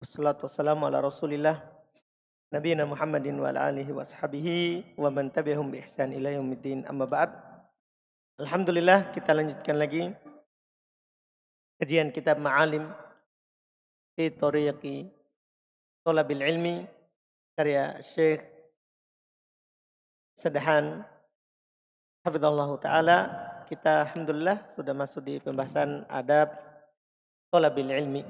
Assalatu wassalamu ala rasulillah Nabiina Muhammadin wa ala alihi wa sahabihi wa man tabi'ahum bi ihsan ila yaumiddin amma ba'd Alhamdulillah kita lanjutkan lagi kajian kitab Ma'alim fi tariqi talabil ilmi karya Syekh Sedahan Habibullah taala kita alhamdulillah sudah masuk di pembahasan adab talabil ilmi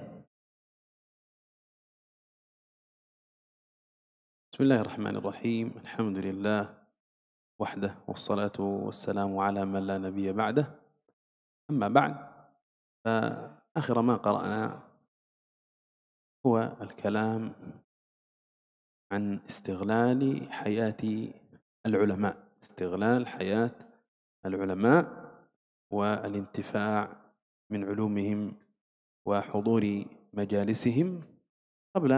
بسم الله الرحمن الرحيم الحمد لله وحده والصلاة والسلام على من لا نبي بعده أما بعد فآخر ما قرأنا هو الكلام عن استغلال حياة العلماء استغلال حياة العلماء والانتفاع من علومهم وحضور مجالسهم قبل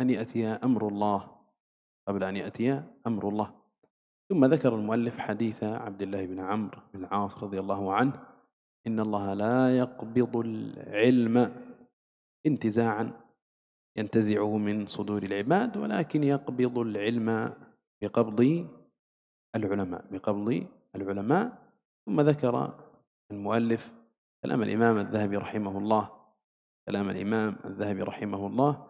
أن يأتي أمر الله قبل أن يأتي أمر الله ثم ذكر المؤلف حديث عبد الله بن عمرو بن العاص رضي الله عنه إن الله لا يقبض العلم انتزاعا ينتزعه من صدور العباد ولكن يقبض العلم بقبض العلماء بقبض العلماء ثم ذكر المؤلف كلام الإمام الذهبي رحمه الله كلام الإمام الذهبي رحمه الله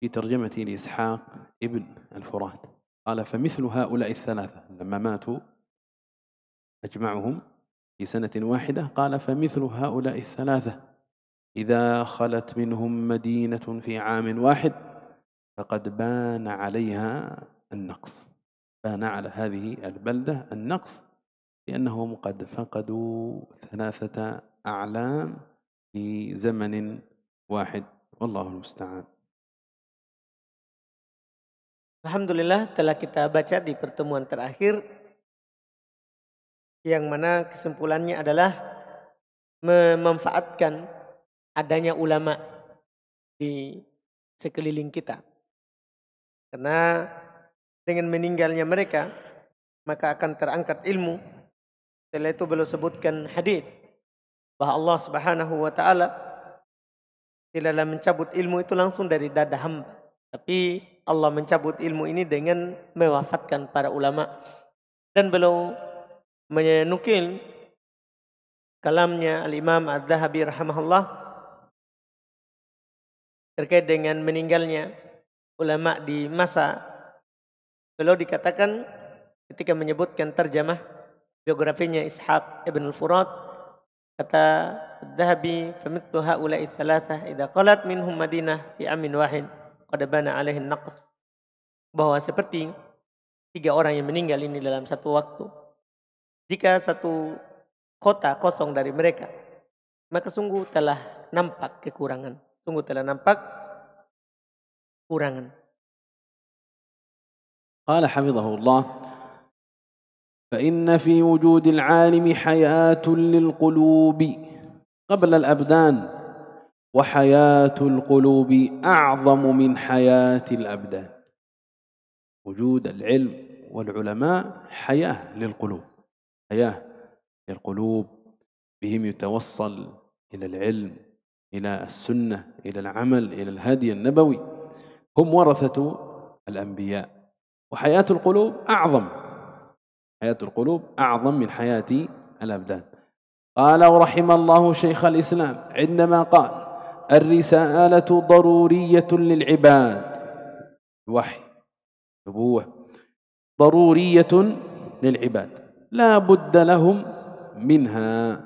في ترجمة لإسحاق ابن الفرات قال فمثل هؤلاء الثلاثة لما ماتوا أجمعهم في سنة واحدة قال فمثل هؤلاء الثلاثة إذا خلت منهم مدينة في عام واحد فقد بان عليها النقص بان على هذه البلدة النقص لأنهم قد فقدوا ثلاثة أعلام في زمن واحد والله المستعان Alhamdulillah telah kita baca di pertemuan terakhir yang mana kesimpulannya adalah memanfaatkan adanya ulama di sekeliling kita. Karena dengan meninggalnya mereka maka akan terangkat ilmu. Setelah itu beliau sebutkan hadis bahwa Allah Subhanahu wa taala tidaklah mencabut ilmu itu langsung dari dada hamba, tapi Allah mencabut ilmu ini dengan mewafatkan para ulama. Dan beliau menukil kalamnya Al-Imam Adz-Dzahabi rahimahullah terkait dengan meninggalnya ulama di masa beliau dikatakan ketika menyebutkan terjemah biografinya Ishaq Ibn Al-Furat kata Ad-Dahabi famittu haula'i thalathah idza qalat minhum Madinah fi amin wahid qad alaihin naqs bahwa seperti tiga orang yang meninggal ini dalam satu waktu jika satu kota kosong dari mereka maka sungguh telah nampak kekurangan sungguh telah nampak kurangan qala hafizahullah الله فإن في وجود العالم حياة للقلوب قبل الأبدان وحياه القلوب اعظم من حياه الابدان وجود العلم والعلماء حياه للقلوب حياه للقلوب بهم يتوصل الى العلم الى السنه الى العمل الى الهدي النبوي هم ورثه الانبياء وحياه القلوب اعظم حياه القلوب اعظم من حياه الابدان قال ورحم الله شيخ الاسلام عندما قال الرسالة ضرورية للعباد وحي نبوة ضرورية للعباد لا بد لهم منها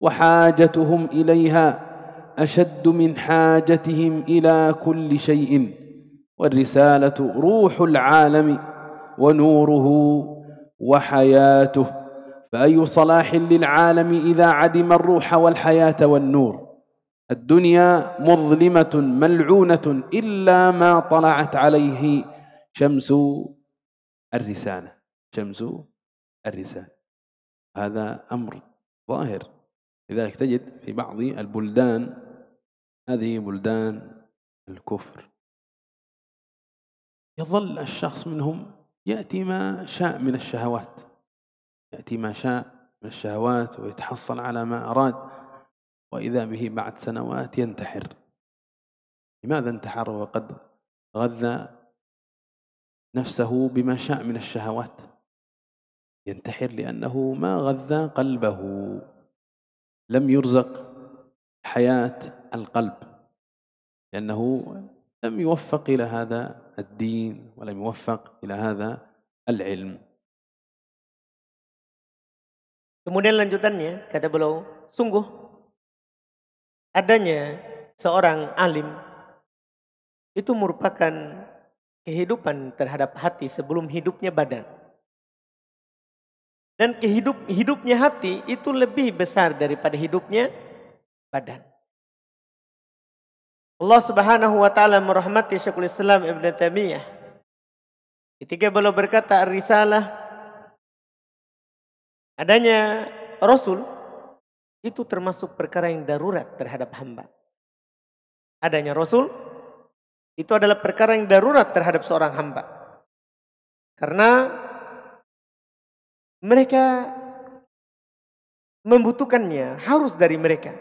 وحاجتهم إليها أشد من حاجتهم إلى كل شيء والرسالة روح العالم ونوره وحياته فأي صلاح للعالم إذا عدم الروح والحياة والنور الدنيا مظلمة ملعونة إلا ما طلعت عليه شمس الرسالة شمس الرسالة هذا أمر ظاهر لذلك تجد في بعض البلدان هذه بلدان الكفر يظل الشخص منهم يأتي ما شاء من الشهوات يأتي ما شاء من الشهوات ويتحصل على ما أراد وإذا به بعد سنوات ينتحر لماذا انتحر وقد غذى نفسه بما شاء من الشهوات ينتحر لأنه ما غذى قلبه لم يرزق حياة القلب لأنه لم يوفق إلى هذا الدين ولم يوفق إلى هذا العلم Kemudian lanjutannya kata beliau, sungguh adanya seorang alim itu merupakan kehidupan terhadap hati sebelum hidupnya badan. Dan kehidup hidupnya hati itu lebih besar daripada hidupnya badan. Allah Subhanahu wa taala merahmati Syekhul Islam Ibn Taimiyah ketika beliau berkata risalah adanya rasul itu termasuk perkara yang darurat terhadap hamba. Adanya Rasul itu adalah perkara yang darurat terhadap seorang hamba. Karena mereka membutuhkannya harus dari mereka.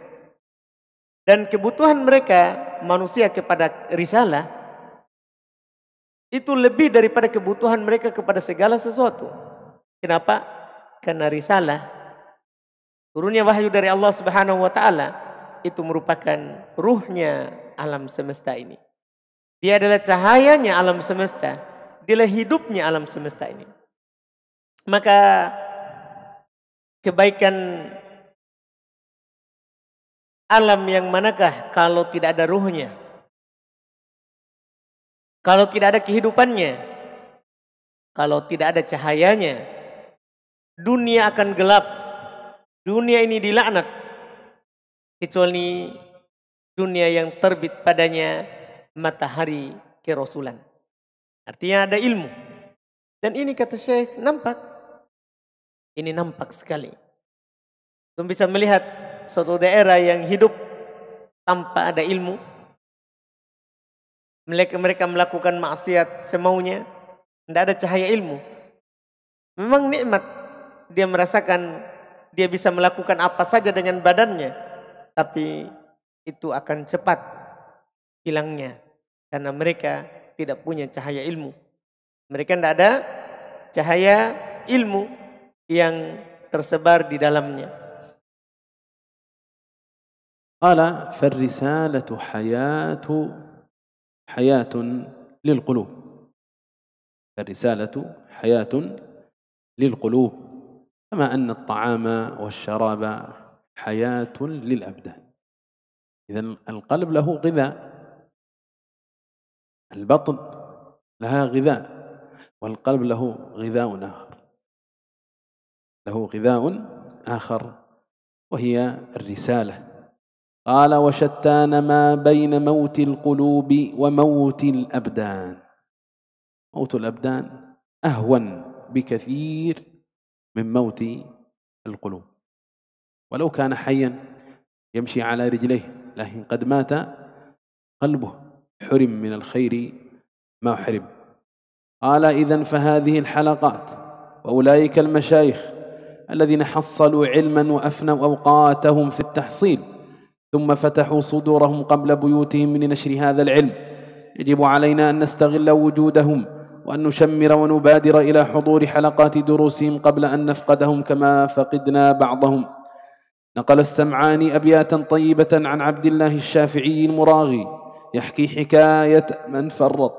Dan kebutuhan mereka manusia kepada risalah itu lebih daripada kebutuhan mereka kepada segala sesuatu. Kenapa? Karena risalah Turunnya wahyu dari Allah Subhanahu wa taala itu merupakan ruhnya alam semesta ini. Dia adalah cahayanya alam semesta. Dialah hidupnya alam semesta ini. Maka kebaikan alam yang manakah kalau tidak ada ruhnya? Kalau tidak ada kehidupannya? Kalau tidak ada cahayanya? Dunia akan gelap Dunia ini dilaknat kecuali dunia yang terbit padanya matahari kerasulan. Artinya ada ilmu. Dan ini kata Syekh nampak. Ini nampak sekali. Kita bisa melihat suatu daerah yang hidup tanpa ada ilmu. Mereka, mereka melakukan maksiat semaunya. Tidak ada cahaya ilmu. Memang nikmat dia merasakan dia bisa melakukan apa saja dengan badannya, tapi itu akan cepat hilangnya karena mereka tidak punya cahaya ilmu. Mereka tidak ada cahaya ilmu yang tersebar di dalamnya. Qala farrisalatu hayatu hayatun lil Farrisalatu hayatun كما أن الطعام والشراب حياة للأبدان إذا القلب له غذاء البطن لها غذاء والقلب له غذاء آخر له غذاء آخر وهي الرسالة قال وشتان ما بين موت القلوب وموت الأبدان موت الأبدان أهون بكثير من موت القلوب ولو كان حيا يمشي على رجليه لكن قد مات قلبه حرم من الخير ما حرم قال إذا فهذه الحلقات وأولئك المشايخ الذين حصلوا علما وأفنوا أوقاتهم في التحصيل ثم فتحوا صدورهم قبل بيوتهم لنشر هذا العلم يجب علينا أن نستغل وجودهم وأن نشمر ونبادر إلى حضور حلقات دروسهم قبل أن نفقدهم كما فقدنا بعضهم نقل السمعاني أبياتا طيبة عن عبد الله الشافعي المراغي يحكي حكاية من فرط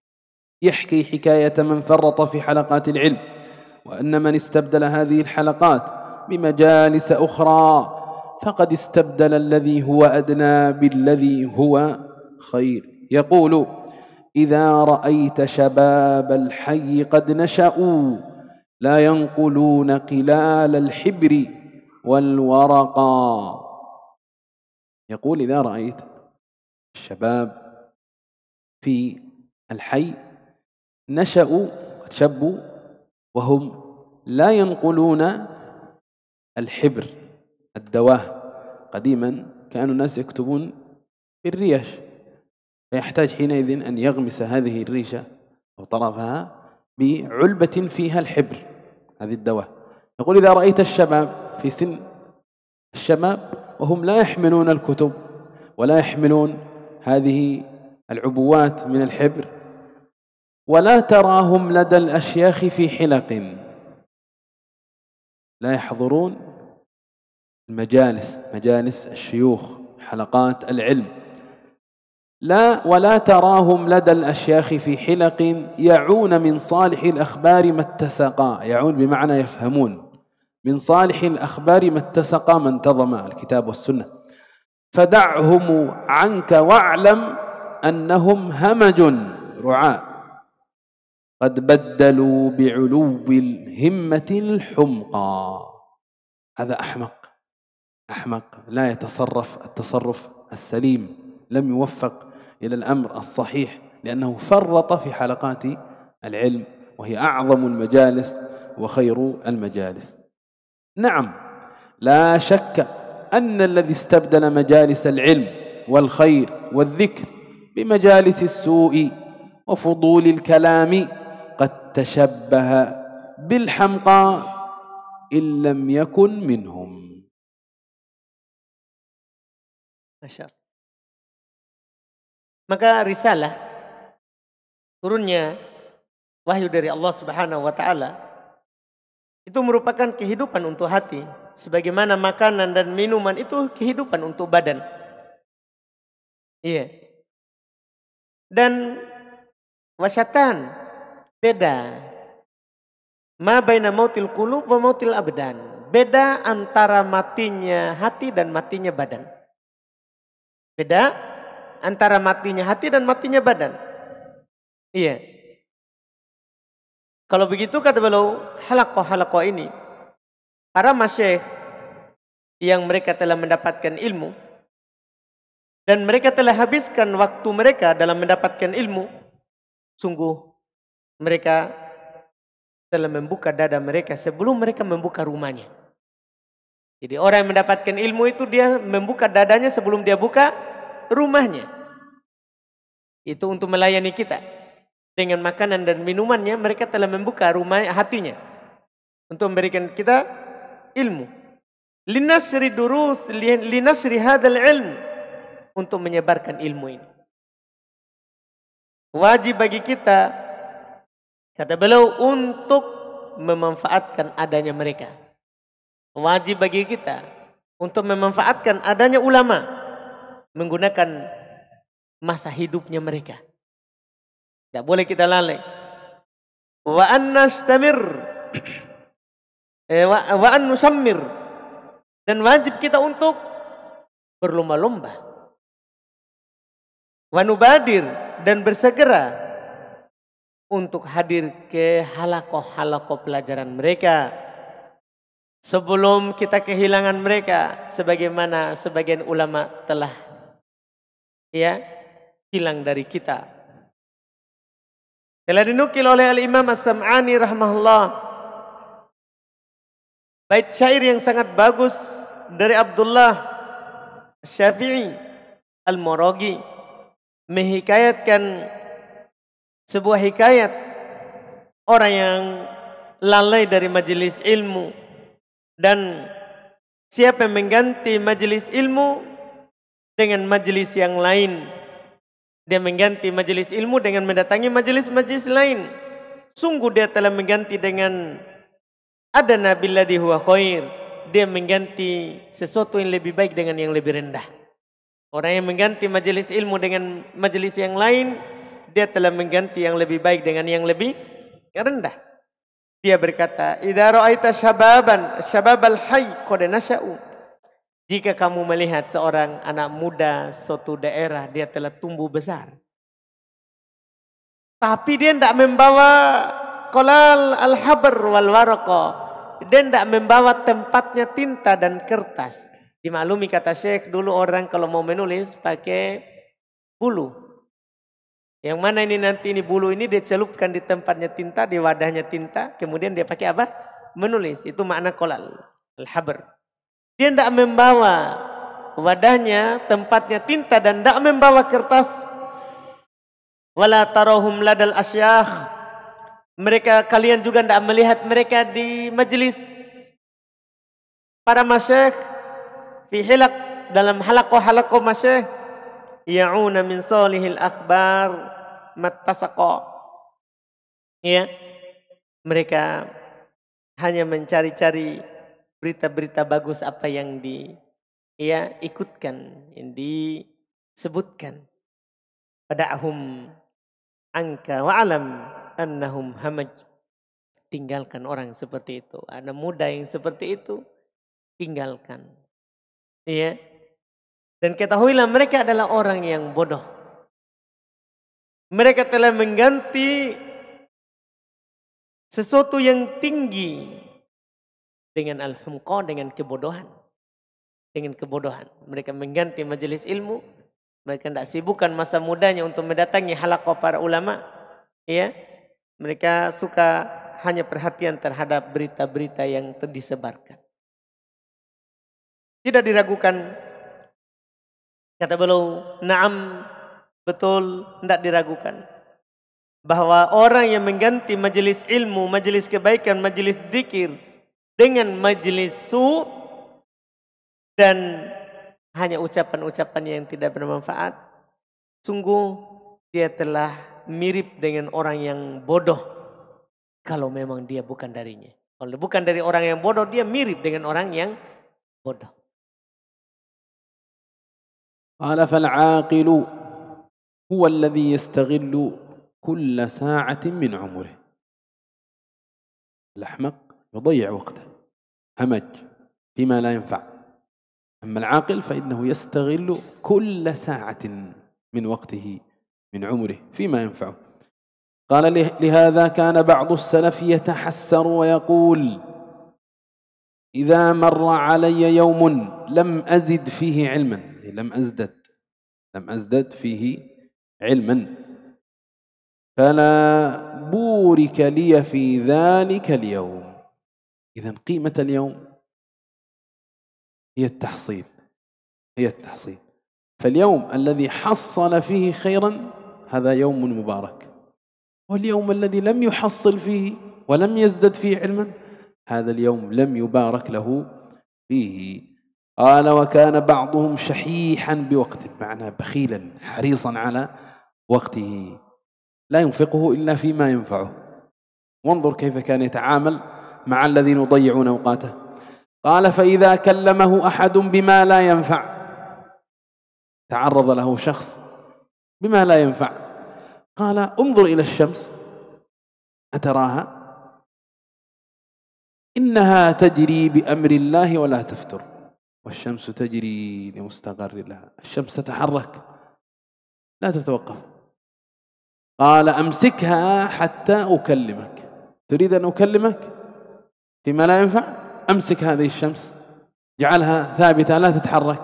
يحكي حكاية من فرط في حلقات العلم وأن من استبدل هذه الحلقات بمجالس أخرى فقد استبدل الذي هو أدنى بالذي هو خير يقول اذا رايت شباب الحي قد نشأوا لا ينقلون قلال الحبر والورقا يقول اذا رايت الشباب في الحي نشأوا شبوا وهم لا ينقلون الحبر الدواه قديما كانوا الناس يكتبون بالريش فيحتاج حينئذ أن يغمس هذه الريشة أو طرفها بعلبة فيها الحبر هذه الدواء يقول إذا رأيت الشباب في سن الشباب وهم لا يحملون الكتب ولا يحملون هذه العبوات من الحبر ولا تراهم لدى الأشياخ في حلق لا يحضرون المجالس مجالس الشيوخ حلقات العلم لا ولا تراهم لدى الأشياخ في حلق يعون من صالح الأخبار ما اتسقا يعون بمعنى يفهمون من صالح الأخبار ما اتسقا ما انتظم الكتاب والسنة فدعهم عنك واعلم أنهم همج رعاء قد بدلوا بعلو الهمة الحمقى هذا أحمق أحمق لا يتصرف التصرف السليم لم يوفق إلى الأمر الصحيح لأنه فرط في حلقات العلم وهي أعظم المجالس وخير المجالس نعم لا شك أن الذي استبدل مجالس العلم والخير والذكر بمجالس السوء وفضول الكلام قد تشبه بالحمقى إن لم يكن منهم بشر Maka risalah turunnya wahyu dari Allah Subhanahu wa taala itu merupakan kehidupan untuk hati sebagaimana makanan dan minuman itu kehidupan untuk badan. Iya. Dan wasyatan beda. Ma baina mautil qulub wa mautil abdan. Beda antara matinya hati dan matinya badan. Beda antara matinya hati dan matinya badan. Iya. Kalau begitu kata beliau halakoh halakoh ini para masyhif yang mereka telah mendapatkan ilmu dan mereka telah habiskan waktu mereka dalam mendapatkan ilmu sungguh mereka telah membuka dada mereka sebelum mereka membuka rumahnya. Jadi orang yang mendapatkan ilmu itu dia membuka dadanya sebelum dia buka rumahnya. Itu untuk melayani kita. Dengan makanan dan minumannya mereka telah membuka rumah hatinya. Untuk memberikan kita ilmu. Linasri durus, linasri hadal ilmu. Untuk menyebarkan ilmu ini. Wajib bagi kita, kata beliau, untuk memanfaatkan adanya mereka. Wajib bagi kita untuk memanfaatkan adanya ulama menggunakan masa hidupnya mereka. Tidak boleh kita lalai. Wa an nastamir eh, wa an dan wajib kita untuk berlomba-lomba. Wanubadir dan bersegera untuk hadir ke halakoh-halakoh pelajaran mereka sebelum kita kehilangan mereka sebagaimana sebagian ulama telah ya hilang dari kita. Telah dinukil oleh Al-Imam As-Sam'ani rahmahullah. Bait syair yang sangat bagus dari Abdullah Syafi'i Al-Morogi menghikayatkan sebuah hikayat orang yang lalai dari majelis ilmu dan siapa yang mengganti majelis ilmu dengan majelis yang lain. Dia mengganti majelis ilmu dengan mendatangi majelis-majelis lain. Sungguh dia telah mengganti dengan ada nabilladhi huwa khair. Dia mengganti sesuatu yang lebih baik dengan yang lebih rendah. Orang yang mengganti majelis ilmu dengan majelis yang lain, dia telah mengganti yang lebih baik dengan yang lebih rendah. Dia berkata, "Idza ra'aita syababan, shabab hayy qad nasya'u." Jika kamu melihat seorang anak muda suatu daerah dia telah tumbuh besar. Tapi dia tidak membawa kolal al-habar wal waroko. Dia tidak membawa tempatnya tinta dan kertas. Dimaklumi kata Syekh dulu orang kalau mau menulis pakai bulu. Yang mana ini nanti ini bulu ini dia celupkan di tempatnya tinta, di wadahnya tinta. Kemudian dia pakai apa? Menulis. Itu makna kolal al-habar. Dia tidak membawa wadahnya, tempatnya tinta dan tidak membawa kertas. Wala tarohum ladal asyah. Mereka kalian juga tidak melihat mereka di majelis para masyekh fi hilak dalam halako halako masyekh ya'una min solihil akbar mattasaqa. Ya. Mereka hanya mencari-cari berita-berita bagus apa yang di ya ikutkan yang disebutkan pada ahum angka wa alam annahum hamaj tinggalkan orang seperti itu ada muda yang seperti itu tinggalkan ya dan ketahuilah mereka adalah orang yang bodoh mereka telah mengganti sesuatu yang tinggi dengan al-humqa dengan kebodohan. Dengan kebodohan. Mereka mengganti majelis ilmu. Mereka tidak sibukkan masa mudanya untuk mendatangi halaqah para ulama. Ya. Mereka suka hanya perhatian terhadap berita-berita yang terdisebarkan Tidak diragukan. Kata beliau, "Na'am, betul, tidak diragukan." Bahwa orang yang mengganti majelis ilmu, majelis kebaikan, majelis dikir, dengan majelis su dan hanya ucapan-ucapan yang tidak bermanfaat, sungguh dia telah mirip dengan orang yang bodoh kalau memang dia bukan darinya. Kalau bukan dari orang yang bodoh, dia mirip dengan orang yang bodoh. قال فالعاقل هو الذي يستغل كل ساعة من عمره الأحمق يضيع وقته همج فيما لا ينفع أما العاقل فإنه يستغل كل ساعة من وقته من عمره فيما ينفعه قال لهذا كان بعض السلف يتحسر ويقول إذا مر علي يوم لم أزد فيه علما إيه، لم أزدد لم أزدد فيه علما فلا بورك لي في ذلك اليوم إذا قيمة اليوم هي التحصيل هي التحصيل فاليوم الذي حصل فيه خيرا هذا يوم مبارك واليوم الذي لم يحصل فيه ولم يزدد فيه علما هذا اليوم لم يبارك له فيه قال وكان بعضهم شحيحا بوقته معنى بخيلا حريصا على وقته لا ينفقه إلا فيما ينفعه وانظر كيف كان يتعامل مع الذين يضيعون أوقاته قال فإذا كلمه أحد بما لا ينفع تعرض له شخص بما لا ينفع قال انظر إلى الشمس أتراها إنها تجري بأمر الله ولا تفتر والشمس تجري لمستقر لها الشمس تتحرك لا تتوقف قال أمسكها حتى أكلمك تريد أن أكلمك فيما لا ينفع أمسك هذه الشمس جعلها ثابتة لا تتحرك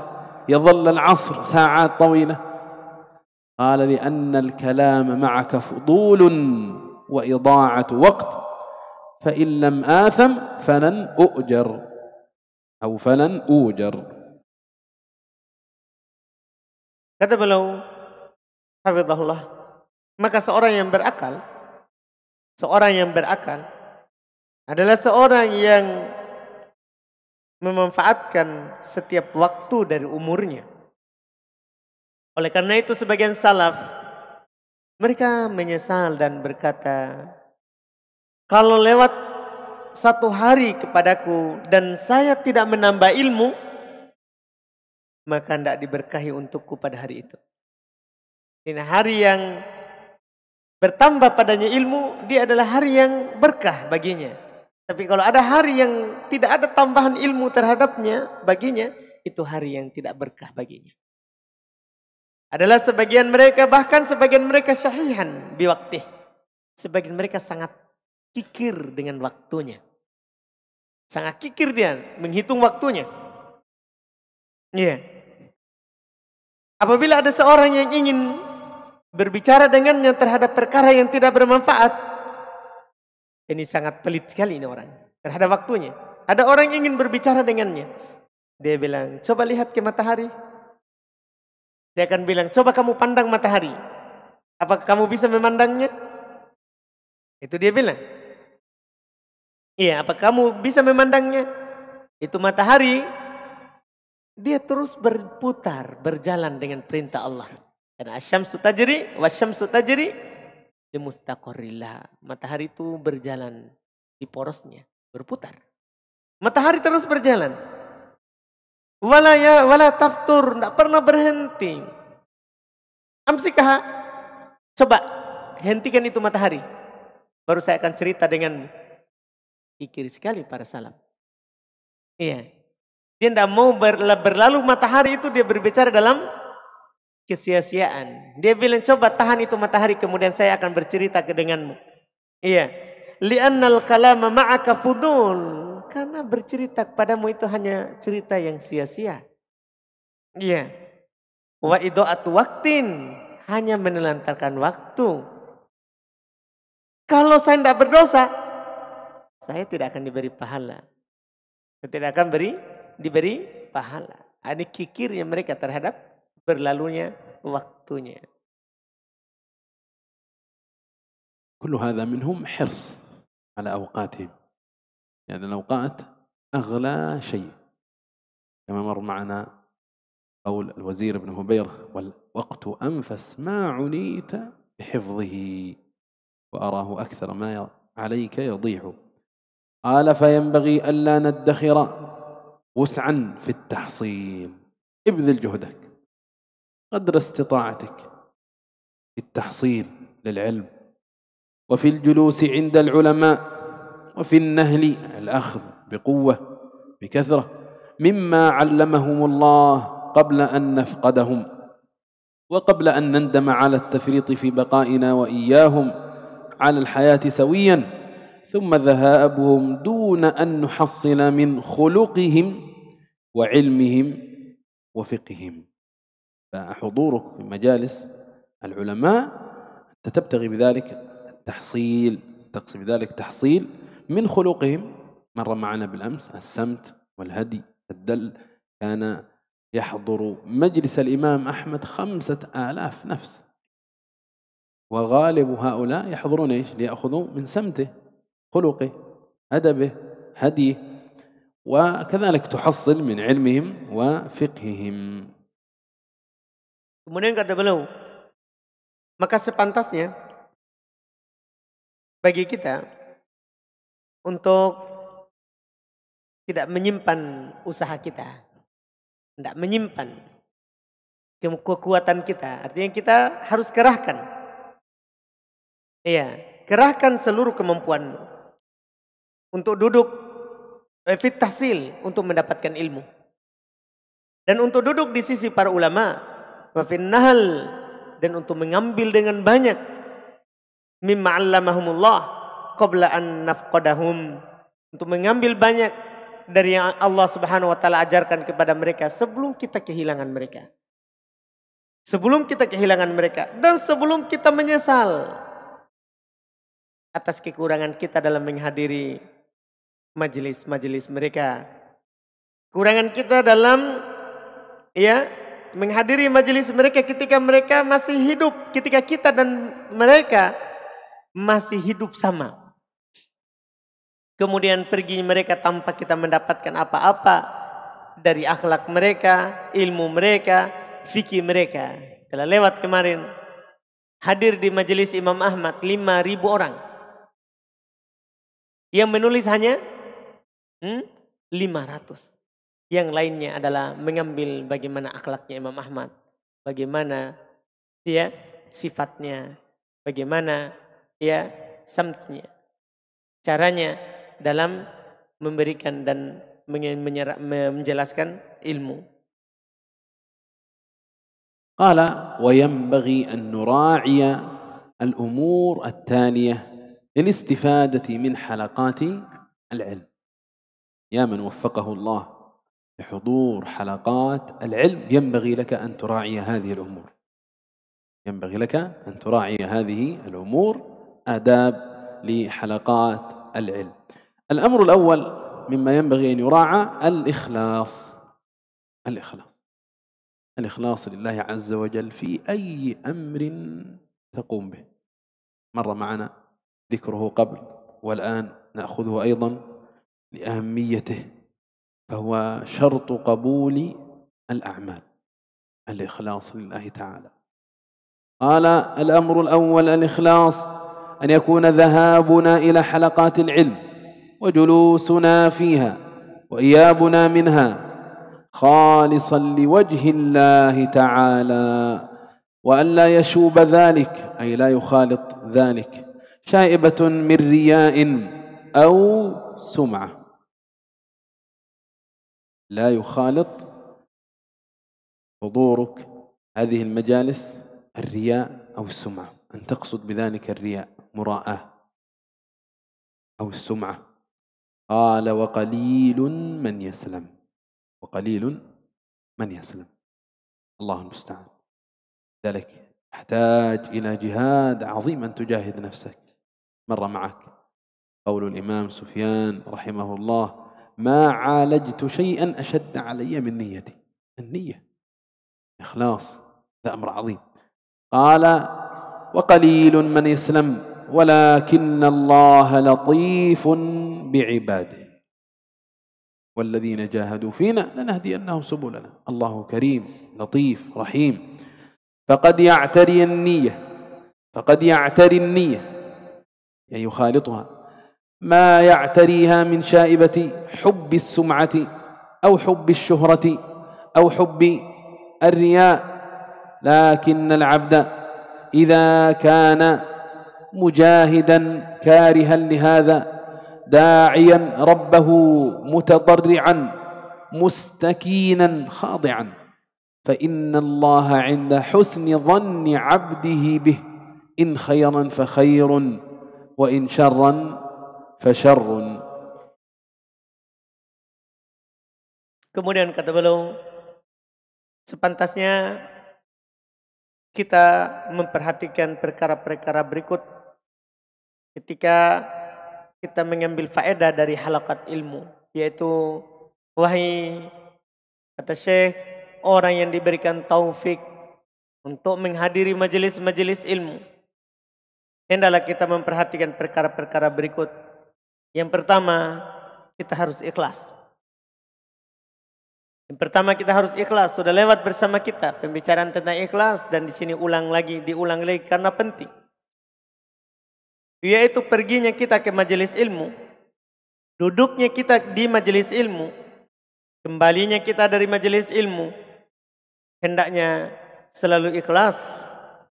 يظل العصر ساعات طويلة قال لأن الكلام معك فضول وإضاعة وقت فإن لم آثم فلن أؤجر أو فلن أوجر Kata beliau, Hafizahullah, maka seorang yang berakal, seorang yang berakal adalah seorang yang memanfaatkan setiap waktu dari umurnya. Oleh karena itu sebagian salaf mereka menyesal dan berkata, kalau lewat satu hari kepadaku dan saya tidak menambah ilmu, maka tidak diberkahi untukku pada hari itu. Ini hari yang bertambah padanya ilmu, dia adalah hari yang berkah baginya. Tapi kalau ada hari yang tidak ada tambahan ilmu terhadapnya, baginya, itu hari yang tidak berkah baginya. Adalah sebagian mereka, bahkan sebagian mereka syahihan biwakti. Sebagian mereka sangat kikir dengan waktunya. Sangat kikir dia menghitung waktunya. Iya. Yeah. Apabila ada seorang yang ingin berbicara dengannya terhadap perkara yang tidak bermanfaat, ini sangat pelit sekali ini orang. Terhadap waktunya. Ada orang yang ingin berbicara dengannya. Dia bilang, coba lihat ke matahari. Dia akan bilang, coba kamu pandang matahari. Apakah kamu bisa memandangnya? Itu dia bilang. Iya, apa kamu bisa memandangnya? Itu matahari. Dia terus berputar, berjalan dengan perintah Allah. Karena asyamsu tajri, wasyamsu tajri, Demustakorillah. Matahari itu berjalan di porosnya, berputar. Matahari terus berjalan. walaya wala taftur, tidak pernah berhenti. Amsikah? Coba hentikan itu matahari. Baru saya akan cerita dengan kikir sekali para salam Iya. Dia tidak mau berlalu matahari itu dia berbicara dalam kesia-siaan. Dia bilang, coba tahan itu matahari, kemudian saya akan bercerita ke denganmu. Iya. Li'annal kalama ma'aka fudul. Karena bercerita kepadamu itu hanya cerita yang sia-sia. Iya. Wa ido'atu waktin. Hanya menelantarkan waktu. Kalau saya tidak berdosa, saya tidak akan diberi pahala. Saya tidak akan beri, diberi pahala. Ini kikirnya mereka terhadap berlalunya waktunya. كل هذا منهم حرص على أوقاتهم لأن الأوقات أغلى شيء كما مر معنا قول الوزير ابن هبيرة والوقت أنفس ما عنيت بحفظه وأراه أكثر ما عليك يضيع قال فينبغي ألا ندخر وسعا في التحصيل ابذل جهدك قدر استطاعتك في التحصيل للعلم وفي الجلوس عند العلماء وفي النهل الأخذ بقوة بكثرة مما علمهم الله قبل أن نفقدهم وقبل أن نندم على التفريط في بقائنا وإياهم على الحياة سويا ثم ذهابهم دون أن نحصل من خلقهم وعلمهم وفقههم فحضورك في مجالس العلماء أنت تبتغي بذلك التحصيل تقصي بذلك تحصيل من خلقهم مر معنا بالأمس السمت والهدي الدل كان يحضر مجلس الإمام أحمد خمسة آلاف نفس وغالب هؤلاء يحضرون إيش ليأخذوا من سمته خلقه أدبه هديه وكذلك تحصل من علمهم وفقههم Kemudian kata beliau, maka sepantasnya bagi kita untuk tidak menyimpan usaha kita. Tidak menyimpan kekuatan kita. Artinya kita harus kerahkan. Iya, kerahkan seluruh kemampuan Untuk duduk eh, fit untuk mendapatkan ilmu. Dan untuk duduk di sisi para ulama wafinnahal dan untuk mengambil dengan banyak mimma allamahumullah qabla an nafqadahum untuk mengambil banyak dari yang Allah Subhanahu wa taala ajarkan kepada mereka sebelum kita kehilangan mereka. Sebelum kita kehilangan mereka dan sebelum kita menyesal atas kekurangan kita dalam menghadiri majelis-majelis mereka. kekurangan kita dalam ya menghadiri majelis mereka ketika mereka masih hidup, ketika kita dan mereka masih hidup sama. Kemudian pergi mereka tanpa kita mendapatkan apa-apa dari akhlak mereka, ilmu mereka, fikih mereka. Telah lewat kemarin hadir di majelis Imam Ahmad 5000 orang. Yang menulis hanya hmm, 500. Yang lainnya adalah mengambil bagaimana akhlaknya Imam Ahmad, bagaimana ya sifatnya, bagaimana ya samtnya. Caranya dalam memberikan dan menjelaskan ilmu. قال وينبغي أن نراعي الأمور التالية للاستفادة من حلقات العلم يا من وفقه الله لحضور حلقات العلم ينبغي لك أن تراعي هذه الأمور ينبغي لك أن تراعي هذه الأمور آداب لحلقات العلم الأمر الأول مما ينبغي أن يراعى الإخلاص الإخلاص الإخلاص لله عز وجل في أي أمر تقوم به مر معنا ذكره قبل والآن نأخذه أيضا لأهميته فهو شرط قبول الأعمال الإخلاص لله تعالى قال الأمر الأول الإخلاص أن يكون ذهابنا إلى حلقات العلم وجلوسنا فيها وإيابنا منها خالصا لوجه الله تعالى وأن لا يشوب ذلك أي لا يخالط ذلك شائبة من رياء أو سمعة لا يخالط حضورك هذه المجالس الرياء أو السمعة أن تقصد بذلك الرياء مراءة أو السمعة قال وقليل من يسلم وقليل من يسلم الله المستعان ذلك احتاج إلى جهاد عظيم أن تجاهد نفسك مر معك قول الإمام سفيان رحمه الله ما عالجت شيئا أشد علي من نيتي النية إخلاص هذا أمر عظيم قال وقليل من يسلم ولكن الله لطيف بعباده والذين جاهدوا فينا لنهدينهم سبلنا الله كريم لطيف رحيم فقد يعتري النية فقد يعتري النية يعني يخالطها ما يعتريها من شائبة حب السمعة أو حب الشهرة أو حب الرياء لكن العبد إذا كان مجاهدا كارها لهذا داعيا ربه متضرعا مستكينا خاضعا فإن الله عند حسن ظن عبده به إن خيرا فخير وإن شرا فشر Kemudian kata beliau, sepantasnya kita memperhatikan perkara-perkara berikut ketika kita mengambil faedah dari halakat ilmu, yaitu wahai kata Syekh, orang yang diberikan taufik untuk menghadiri majelis-majelis ilmu. Hendaklah kita memperhatikan perkara-perkara berikut yang pertama, kita harus ikhlas. Yang pertama kita harus ikhlas. Sudah lewat bersama kita pembicaraan tentang ikhlas dan di sini ulang lagi, diulang lagi karena penting. Yaitu perginya kita ke majelis ilmu, duduknya kita di majelis ilmu, kembalinya kita dari majelis ilmu, hendaknya selalu ikhlas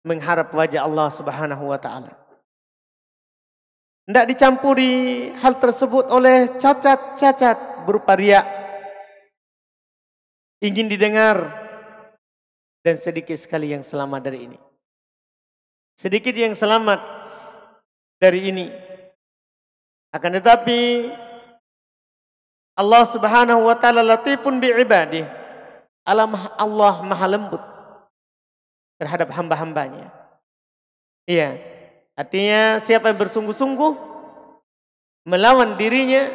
mengharap wajah Allah Subhanahu wa taala. Tidak dicampuri hal tersebut oleh cacat-cacat berupa riak. Ingin didengar. Dan sedikit sekali yang selamat dari ini. Sedikit yang selamat dari ini. Akan tetapi Allah Subhanahu wa taala latifun bi'ibadih. Alam Allah maha lembut terhadap hamba-hambanya. Iya. Artinya siapa yang bersungguh-sungguh melawan dirinya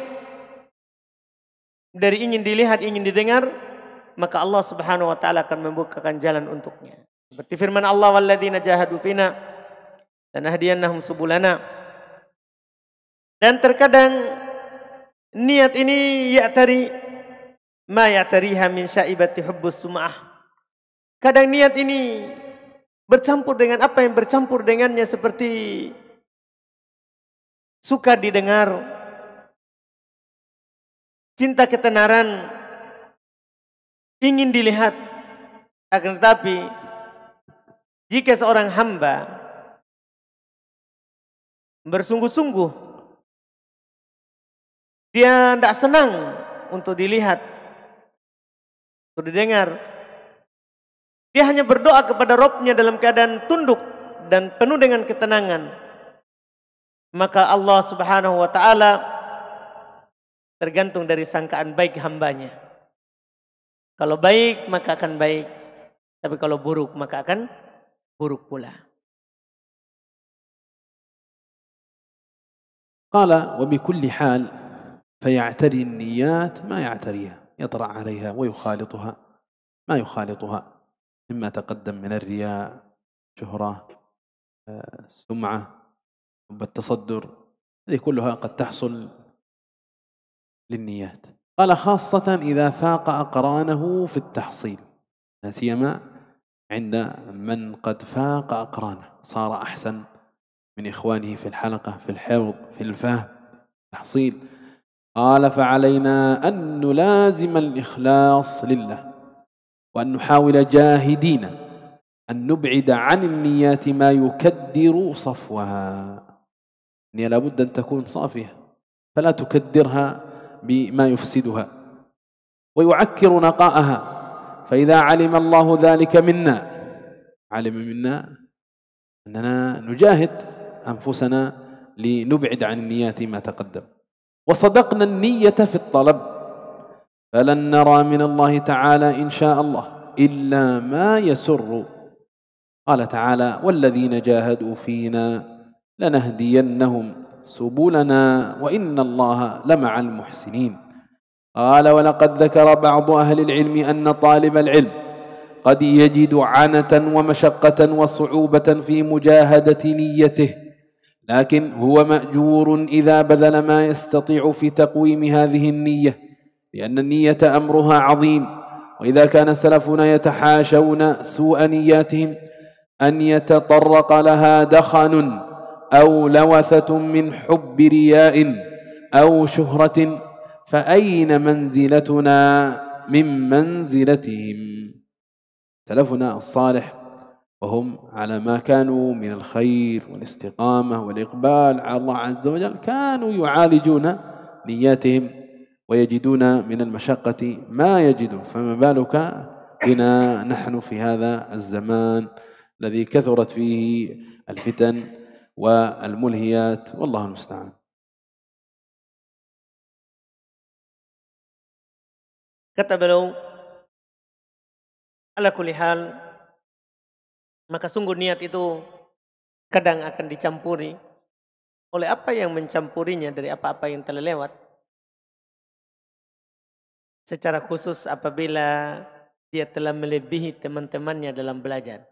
dari ingin dilihat, ingin didengar, maka Allah Subhanahu wa taala akan membukakan jalan untuknya. Seperti firman Allah walladzina jahadu fina lanahdiyannahum subulana. Dan terkadang niat ini ya'tari ma ya'tariha min sya'ibati hubbus sum'ah. Kadang niat ini Bercampur dengan apa yang bercampur dengannya seperti suka didengar, cinta ketenaran, ingin dilihat. Akan tetapi, jika seorang hamba bersungguh-sungguh, dia tidak senang untuk dilihat, untuk didengar, dia hanya berdoa kepada Robnya dalam keadaan tunduk dan penuh dengan ketenangan. Maka Allah subhanahu wa ta'ala tergantung dari sangkaan baik hambanya. Kalau baik maka akan baik. Tapi kalau buruk maka akan buruk pula. قال وبكل حال فيعتري النيات ما يعتريها يطرأ عليها ويخالطها ما يخالطها مما تقدم من الرياء شهرة السمعة آه، حب التصدر هذه كلها قد تحصل للنيات قال خاصة إذا فاق أقرانه في التحصيل لا سيما عند من قد فاق أقرانه صار أحسن من إخوانه في الحلقة في الحفظ في الفهم تحصيل قال فعلينا أن نلازم الإخلاص لله وأن نحاول جاهدين أن نبعد عن النيات ما يكدر صفوها هي لابد أن تكون صافية فلا تكدرها بما يفسدها ويعكر نقاءها فإذا علم الله ذلك منا علم منا أننا نجاهد أنفسنا لنبعد عن النيات ما تقدم وصدقنا النية في الطلب فلن نرى من الله تعالى إن شاء الله إلا ما يسر قال تعالى والذين جاهدوا فينا لنهدينهم سبلنا وإن الله لمع المحسنين قال ولقد ذكر بعض أهل العلم أن طالب العلم قد يجد عنة ومشقة وصعوبة في مجاهدة نيته لكن هو مأجور إذا بذل ما يستطيع في تقويم هذه النية لأن النية أمرها عظيم وإذا كان سلفنا يتحاشون سوء نياتهم أن يتطرق لها دخن أو لوثة من حب رياء أو شهرة فأين منزلتنا من منزلتهم سلفنا الصالح وهم على ما كانوا من الخير والاستقامة والإقبال على الله عز وجل كانوا يعالجون نياتهم ويجدون من المشقة ما يجدون فما بالك بنا نحن في هذا الزمان الذي كثرت فيه الفتن والملهيات والله المستعان كتب لو على كل hal maka sungguh niat itu kadang akan dicampuri oleh apa yang mencampurinya dari apa-apa yang telah lewat secara khusus apabila dia telah melebihi teman-temannya dalam belajar.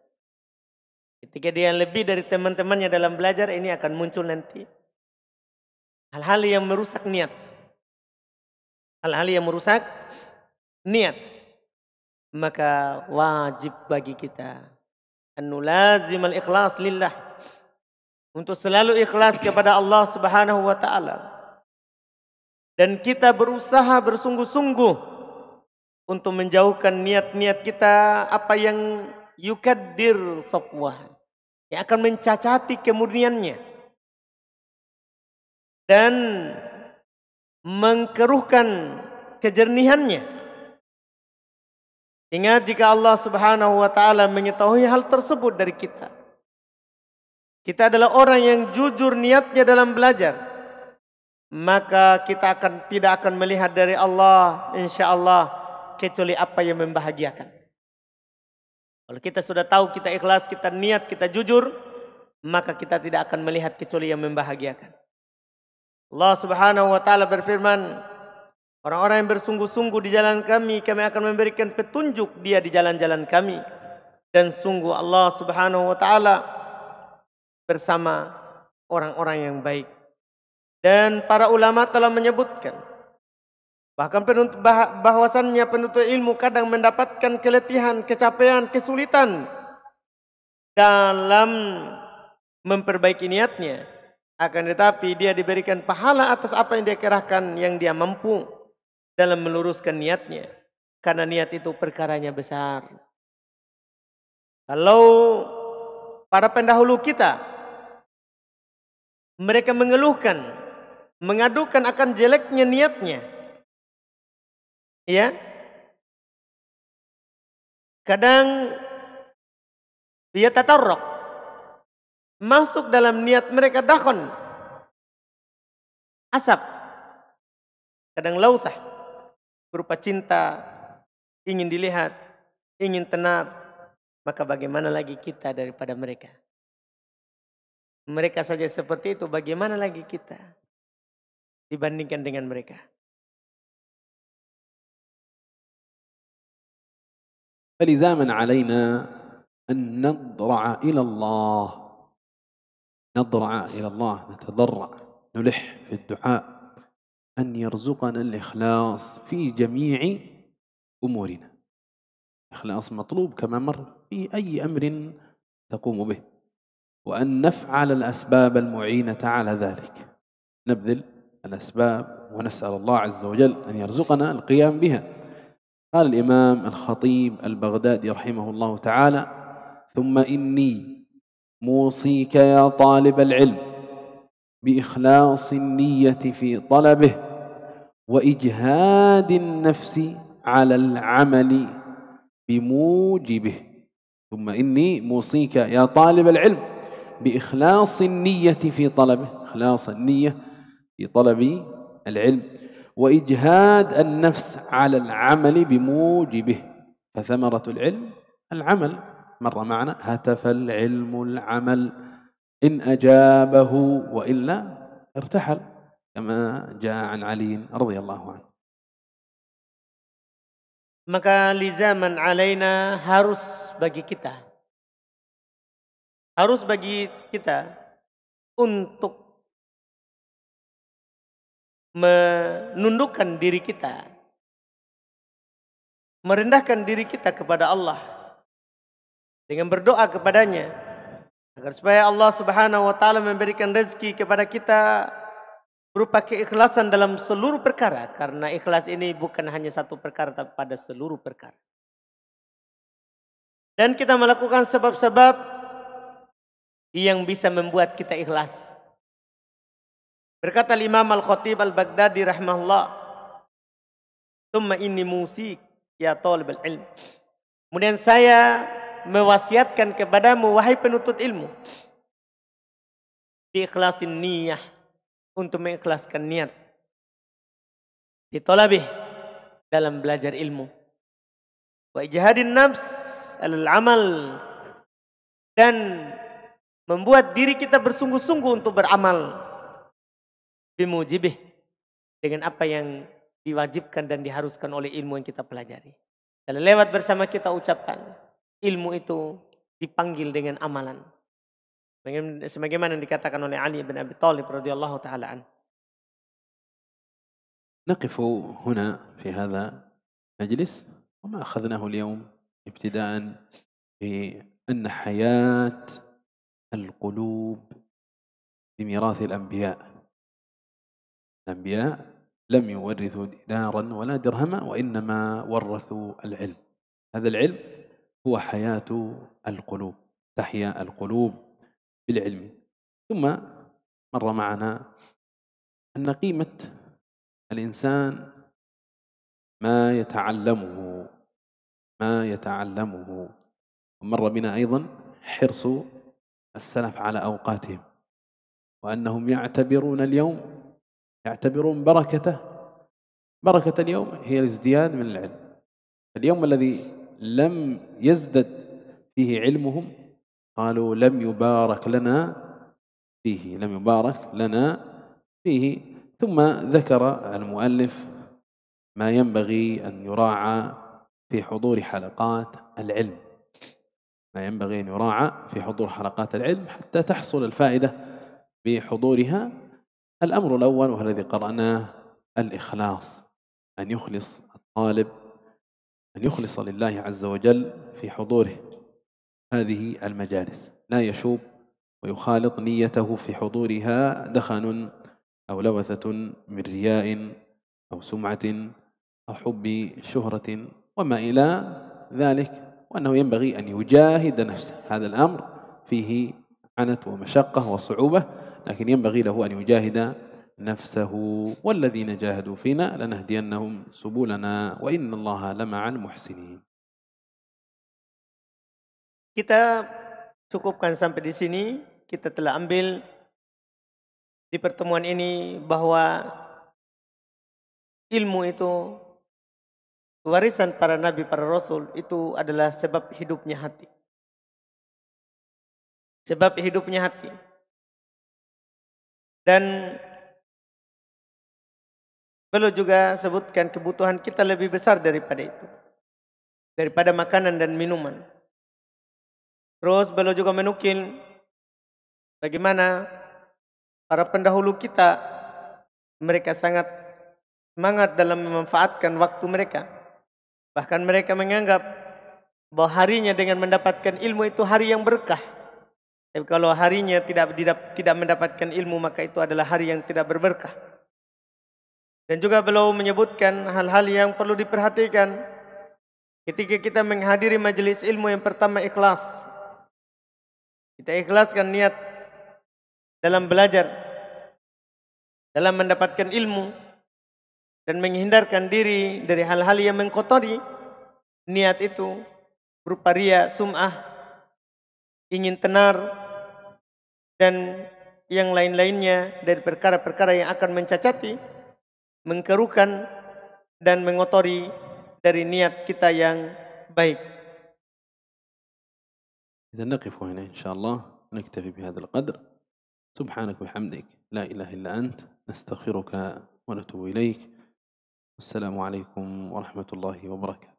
Ketika dia lebih dari teman-temannya dalam belajar, ini akan muncul nanti hal-hal yang merusak niat. Hal-hal yang merusak niat. Maka wajib bagi kita annulazim al-ikhlas lillah untuk selalu ikhlas kepada Allah Subhanahu wa taala dan kita berusaha bersungguh-sungguh untuk menjauhkan niat-niat kita apa yang yukadir sopwah yang akan mencacati kemurniannya dan mengkeruhkan kejernihannya. Ingat jika Allah Subhanahu wa taala mengetahui hal tersebut dari kita. Kita adalah orang yang jujur niatnya dalam belajar maka kita akan tidak akan melihat dari Allah insya Allah kecuali apa yang membahagiakan. Kalau kita sudah tahu kita ikhlas, kita niat, kita jujur, maka kita tidak akan melihat kecuali yang membahagiakan. Allah Subhanahu wa taala berfirman, orang-orang yang bersungguh-sungguh di jalan kami, kami akan memberikan petunjuk dia di jalan-jalan kami. Dan sungguh Allah Subhanahu wa taala bersama orang-orang yang baik. Dan para ulama telah menyebutkan bahkan penuntut bahwasannya penuntut ilmu kadang mendapatkan keletihan, kecapean, kesulitan dalam memperbaiki niatnya. Akan tetapi dia diberikan pahala atas apa yang dia kerahkan yang dia mampu dalam meluruskan niatnya. Karena niat itu perkaranya besar. Kalau para pendahulu kita mereka mengeluhkan mengadukan akan jeleknya niatnya. Ya. Kadang dia tatarruk masuk dalam niat mereka dakhon asap kadang lautah berupa cinta ingin dilihat ingin tenar maka bagaimana lagi kita daripada mereka mereka saja seperti itu bagaimana lagi kita dibandingkan dengan mereka. فلزاما علينا أن نضرع إلى الله نضرع إلى الله نتضرع نلح في الدعاء أن يرزقنا الإخلاص في جميع أمورنا إخلاص مطلوب كما مر في أي أمر تقوم به وأن نفعل الأسباب المعينة على ذلك نبذل الأسباب ونسأل الله عز وجل أن يرزقنا القيام بها قال الإمام الخطيب البغدادي رحمه الله تعالى ثم إني موصيك يا طالب العلم بإخلاص النية في طلبه وإجهاد النفس على العمل بموجبه ثم إني موصيك يا طالب العلم بإخلاص النية في طلبه إخلاص النية في طلب العلم وإجهاد النفس على العمل بموجبه فثمرة العلم العمل مر معنا هتف العلم العمل إن أجابه وإلا ارتحل كما جاء عن علي رضي الله عنه maka lizaman alaina harus bagi kita harus bagi kita untuk menundukkan diri kita, merendahkan diri kita kepada Allah dengan berdoa kepadanya agar supaya Allah Subhanahu wa taala memberikan rezeki kepada kita berupa keikhlasan dalam seluruh perkara karena ikhlas ini bukan hanya satu perkara tapi pada seluruh perkara. Dan kita melakukan sebab-sebab yang bisa membuat kita ikhlas. Berkata Imam Al-Khatib Al-Baghdadi rahimahullah, "Tsumma inni musik ya al ilm." Kemudian saya mewasiatkan kepadamu wahai penuntut ilmu, ikhlasin niyah untuk mengikhlaskan niat. Ditolabih dalam belajar ilmu. Wa ijhadin nafs alal amal dan membuat diri kita bersungguh-sungguh untuk beramal bimujibih dengan apa yang diwajibkan dan diharuskan oleh ilmu yang kita pelajari. Dan lewat bersama kita ucapkan ilmu itu dipanggil dengan amalan. Sebagaimana yang dikatakan oleh Ali bin Abi Thalib radhiyallahu taala an. نقف هنا في هذا المجلس وما أخذناه اليوم ابتداء بأن حياة القلوب بميراث الأنبياء الأنبياء لم يورثوا دينارا ولا درهما وإنما ورثوا العلم هذا العلم هو حياة القلوب تحيا القلوب بالعلم ثم مر معنا أن قيمة الإنسان ما يتعلمه ما يتعلمه ومر بنا أيضا حرص السلف على أوقاتهم وأنهم يعتبرون اليوم يعتبرون بركته بركة اليوم هي الازدياد من العلم اليوم الذي لم يزدد فيه علمهم قالوا لم يبارك لنا فيه لم يبارك لنا فيه ثم ذكر المؤلف ما ينبغي أن يراعى في حضور حلقات العلم ما ينبغي أن يراعى في حضور حلقات العلم حتى تحصل الفائدة بحضورها الأمر الأول وهو الذي قرأناه الإخلاص أن يخلص الطالب أن يخلص لله عز وجل في حضوره هذه المجالس لا يشوب ويخالط نيته في حضورها دخن أو لوثة من رياء أو سمعة أو حب شهرة وما إلى ذلك وأنه ينبغي أن يجاهد نفسه هذا الأمر فيه عنت ومشقة وصعوبة لكن ينبغي له أن يجاهد نفسه والذين جاهدوا فينا لنهدينهم سبلنا وإن الله لمع المحسنين Kita cukupkan sampai di sini. Kita telah ambil di pertemuan ini bahwa ilmu itu warisan para nabi, para rasul itu adalah sebab hidupnya hati. Sebab hidupnya hati. Dan beliau juga sebutkan kebutuhan kita lebih besar daripada itu. Daripada makanan dan minuman. Terus beliau juga menukil bagaimana para pendahulu kita mereka sangat semangat dalam memanfaatkan waktu mereka. Bahkan mereka menganggap bahwa harinya dengan mendapatkan ilmu itu hari yang berkah. Tapi kalau harinya tidak, didap, tidak mendapatkan ilmu maka itu adalah hari yang tidak berberkah. Dan juga beliau menyebutkan hal-hal yang perlu diperhatikan ketika kita menghadiri majelis ilmu yang pertama ikhlas. Kita ikhlaskan niat dalam belajar, dalam mendapatkan ilmu dan menghindarkan diri dari hal-hal yang mengkotori niat itu berupa ria, sum'ah, ingin tenar, dan yang lain-lainnya dari perkara-perkara yang akan mencacati, mengkerukan dan mengotori dari niat kita yang baik. إذا نقف هنا إن شاء الله نكتفي بهذا القدر سبحانك وبحمدك لا إله إلا أنت نستغفرك ونتوب إليك السلام عليكم ورحمة